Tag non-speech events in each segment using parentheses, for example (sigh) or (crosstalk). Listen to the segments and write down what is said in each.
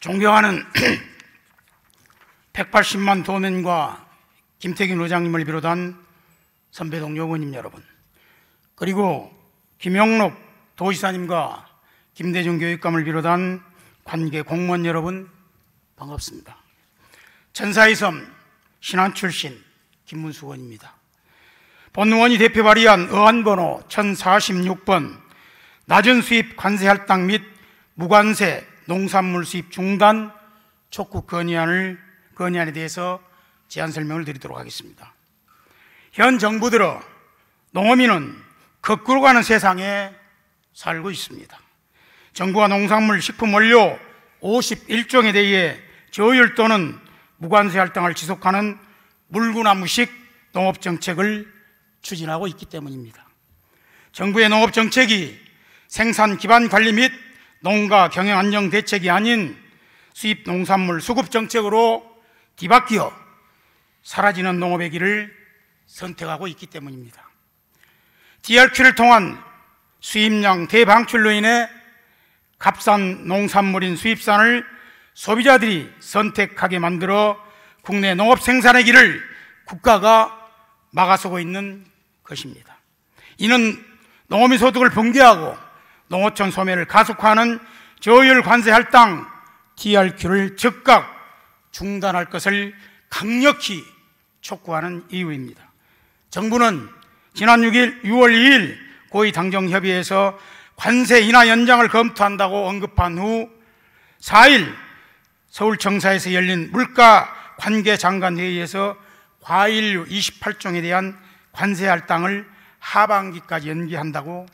존경하는 180만 (clears throat) 도민과 김태균 의장님을 비롯한 선배 동료 의원님 여러분 그리고 김영록 도지사님과 김대중 교육감을 비롯한 관계 공무원 여러분 반갑습니다. 천사의 섬 신안 출신 김문수 의원입니다. 본의원이 대표 발의한 의안번호 1046번 낮은 수입 관세 할당 및 무관세 농산물 수입 중단 촉구 건의안을 건의안에 대해서 제안 설명을 드리도록 하겠습니다. 현 정부 들어 농어민은 거꾸로 가는 세상에 살고 있습니다. 정부가 농산물 식품 원료 51종에 대해 저율 또는 무관세 활동을 지속하는 물구나무식 농업 정책을 추진하고 있기 때문입니다. 정부의 농업 정책이 생산 기반 관리 및 농가 경영 안정 대책이 아닌 수입 농산물 수급 정책으로 뒤바뀌어 사라지는 농업의 길을 선택하고 있기 때문입니다. DRQ를 통한 수입량 대방출로 인해 값싼 농산물인 수입산을 소비자들이 선택하게 만들어 국내 농업 생산의 길을 국가가 막아서고 있는 것입니다. 이는 농업의 소득을 붕괴하고 농어촌 소매를 가속화하는 저율 관세 할당 DRQ를 즉각 중단할 것을 강력히 촉구하는 이유입니다. 정부는 지난 6일 6월 2일 고위 당정 협의에서 관세 인하 연장을 검토한다고 언급한 후 4일 서울청사에서 열린 물가 관계 장관 회의에서 과일류 28종에 대한 관세 할당을 하반기까지 연기한다고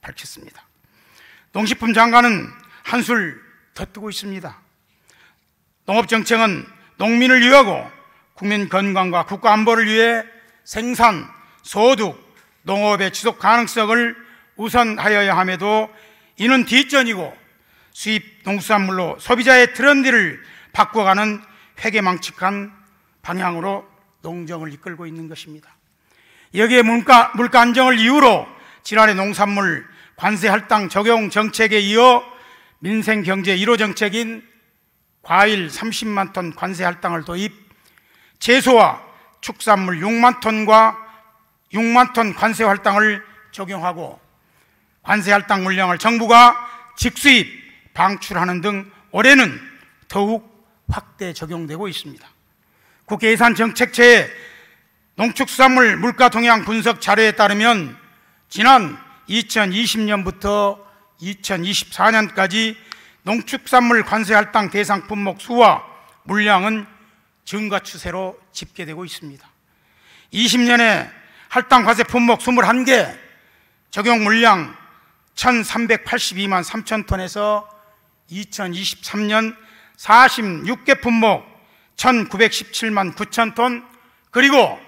밝혔습니다. 농식품 장관은 한술 더 뜨고 있습니다. 농업정책은 농민을 위하고 국민 건강과 국가 안보를 위해 생산, 소득, 농업의 지속 가능성을 우선하여야 함에도 이는 뒷전이고 수입 농수산물로 소비자의 트렌드를 바꿔가는 회계망측한 방향으로 농정을 이끌고 있는 것입니다. 여기에 물가, 물가 안정을 이유로 지난해 농산물 관세 할당 적용 정책에 이어 민생 경제 1호 정책인 과일 30만 톤 관세 할당을 도입, 채소와 축산물 6만 톤과 6만 톤 관세 할당을 적용하고 관세 할당 물량을 정부가 직수입 방출하는 등 올해는 더욱 확대 적용되고 있습니다. 국회 예산정책체의농축산물 물가 동향 분석 자료에 따르면 지난 2020년부터 2024년까지 농축산물 관세 할당 대상 품목 수와 물량은 증가 추세로 집계되고 있습니다. 20년에 할당 과세 품목 21개, 적용 물량 1,382만 3천 톤에서 2023년 46개 품목 1,917만 9천 톤, 그리고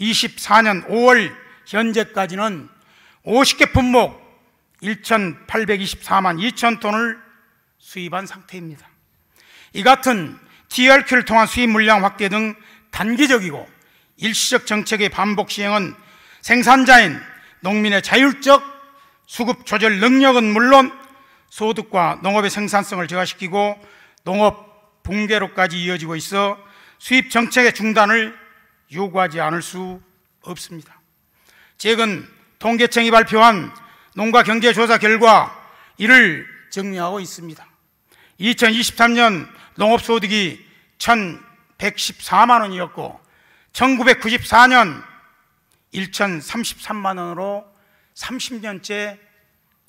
24년 5월 현재까지는 50개 품목 1,824만 2천 톤을 수입한 상태입니다. 이 같은 t r q 를 통한 수입 물량 확대 등 단기적이고 일시적 정책의 반복 시행은 생산자인 농민의 자율적 수급 조절 능력은 물론 소득과 농업의 생산성을 저하시키고 농업 붕괴로까지 이어지고 있어 수입 정책의 중단을 요구하지 않을 수 없습니다. 최근 통계청이 발표한 농가 경제 조사 결과 이를 정리하고 있습니다. 2023년 농업 소득이 1,114만 원이었고 1994년 1,033만 원으로 30년째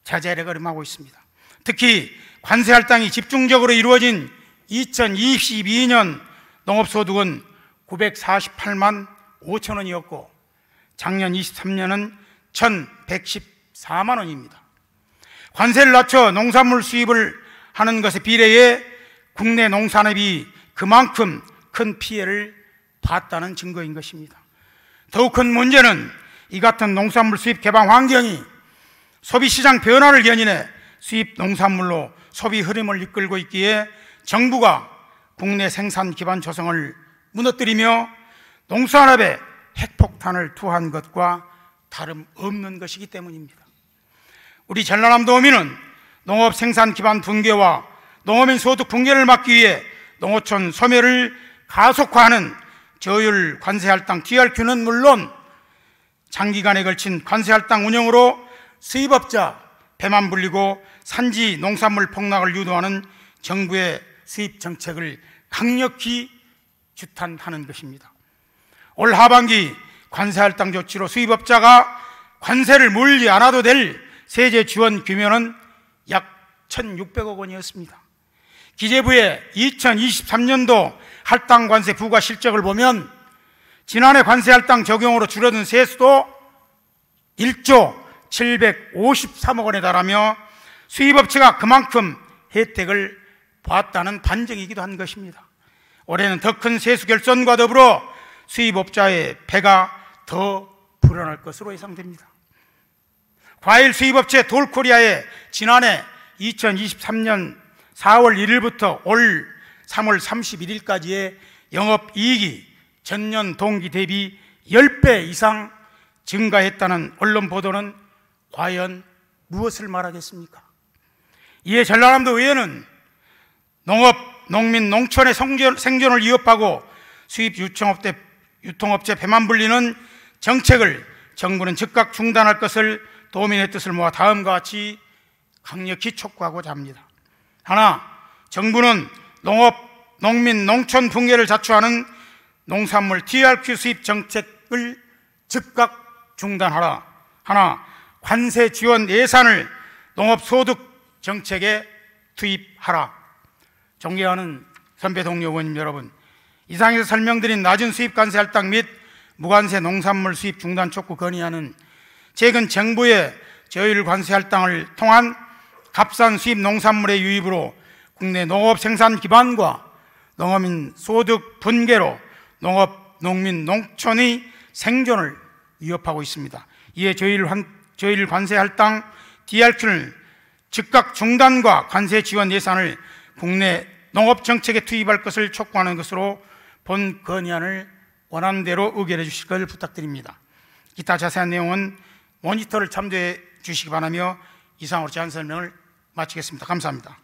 자제를거림하고 있습니다. 특히 관세 할당이 집중적으로 이루어진 2022년 농업소득은 948만 5천 원이었고 작년 23년은 1,114만 원입니다. 관세를 낮춰 농산물 수입을 하는 것에 비례해 국내 농산업이 그만큼 큰 피해를 봤다는 증거인 것입니다. 더욱 큰 문제는 이 같은 농산물 수입 개방 환경이 소비시장 변화를 견인해 수입 농산물로 소비 흐름을 이끌고 있기에 정부가 국내 생산 기반 조성을 무너뜨리며 농산업에 핵폭탄을 투한 것과 다름 없는 것이기 때문입니다. 우리 전라남도 어민은 농업 생산 기반 붕괴와 농어민 소득 붕괴를 막기 위해 농어촌 소멸을 가속화하는 저율 관세 할당 DRQ는 물론 장기간에 걸친 관세 할당 운영으로 수입업자 배만 불리고 산지 농산물 폭락을 유도하는 정부의 수입 정책을 강력히 규탄하는 것입니다. 올 하반기 관세할당 조치로 수입업자가 관세를 물지 않아도 될 세제 지원 규모는 약 1,600억 원이었습니다. 기재부의 2023년도 할당 관세 부과 실적을 보면 지난해 관세 할당 적용으로 줄어든 세수도 1조 753억 원에 달하며 수입업체가 그만큼 혜택을 보았다는 반증이기도 한 것입니다. 올해는 더 큰 세수 결손과 더불어 수입업자의 배가 더불어할 것으로 예상됩니다. 과일 수입업체 돌코리아의 지난해 2023년 4월 1일부터 올 3월 31일까지의 영업이익이 전년 동기 대비 10배 이상 증가했다는 언론 보도는 과연 무엇을 말하겠습니까? 이에 전라남도 의회는 농업, 농민, 농촌의 생존을 위협하고 수입 유청업대 유통업체 배만 불리는 정책을 정부는 즉각 중단할 것을 도민의 뜻을 모아 다음과 같이 강력히 촉구하고자 합니다. 하나, 정부는 농업, 농민, 농촌 붕괴를 자초하는 농산물 TRQ 수입 정책을 즉각 중단하라. 하나, 관세 지원 예산을 농업 소득 정책에 투입하라. 존경하는 선배 동료 의원님 여러분, 이상에서 설명드린 낮은 수입 관세 할당 및 무관세 농산물 수입 중단 촉구 건의안은 최근 정부의 저율 관세 할당을 통한 값싼 수입 농산물의 유입으로 국내 농업 생산 기반과 농어민 소득 분계로 농업, 농민, 농촌의 생존을 위협하고 있습니다. 이에 저율, 환, 저율 관세 할당 DRQ를 즉각 중단과 관세 지원 예산을 국내 농업 정책에 투입할 것을 촉구하는 것으로 본 건의안을 원하 대로 의결해 주실 것을 부탁드립니다. 기타 자세한 내용은 모니터를 참조해 주시기 바라며 이상으로 제한 설명을 마치겠습니다. 감사합니다.